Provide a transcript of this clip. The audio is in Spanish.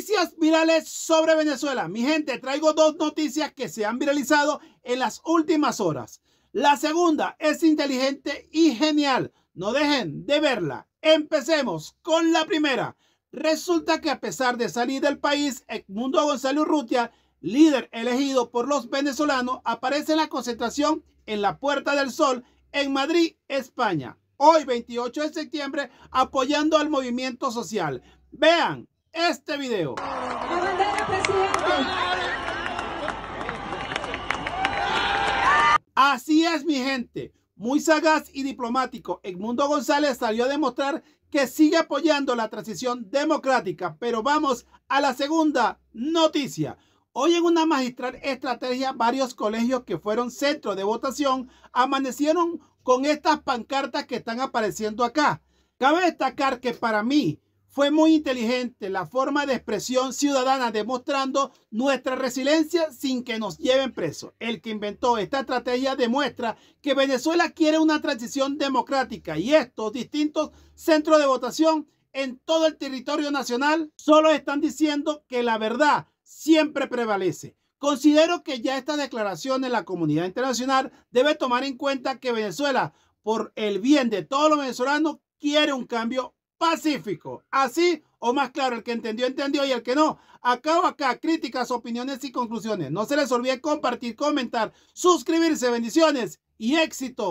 Noticias virales sobre Venezuela. Mi gente, traigo dos noticias que se han viralizado en las últimas horas. La segunda es inteligente y genial. No dejen de verla. Empecemos con la primera. Resulta que a pesar de salir del país, Edmundo Gonzalo Urrutia, líder elegido por los venezolanos, aparece en la concentración en la Puerta del Sol en Madrid, España. Hoy, 28 de septiembre, apoyando al movimiento social. Vean, este video. Así es, mi gente. Muy sagaz y diplomático, Edmundo González salió a demostrar que sigue apoyando la transición democrática. Pero vamos a la segunda noticia. Hoy en una magistral estrategia, varios colegios que fueron centro de votación amanecieron con estas pancartas que están apareciendo acá. Cabe destacar que para mí, fue muy inteligente la forma de expresión ciudadana demostrando nuestra resiliencia sin que nos lleven preso. El que inventó esta estrategia demuestra que Venezuela quiere una transición democrática y estos distintos centros de votación en todo el territorio nacional solo están diciendo que la verdad siempre prevalece. Considero que ya esta declaración en la comunidad internacional debe tomar en cuenta que Venezuela, por el bien de todos los venezolanos, quiere un cambio pacífico. Así o más claro, el que entendió, entendió y el que no. Acá acá, críticas, opiniones y conclusiones. No se les olvide compartir, comentar, suscribirse. Bendiciones y éxito.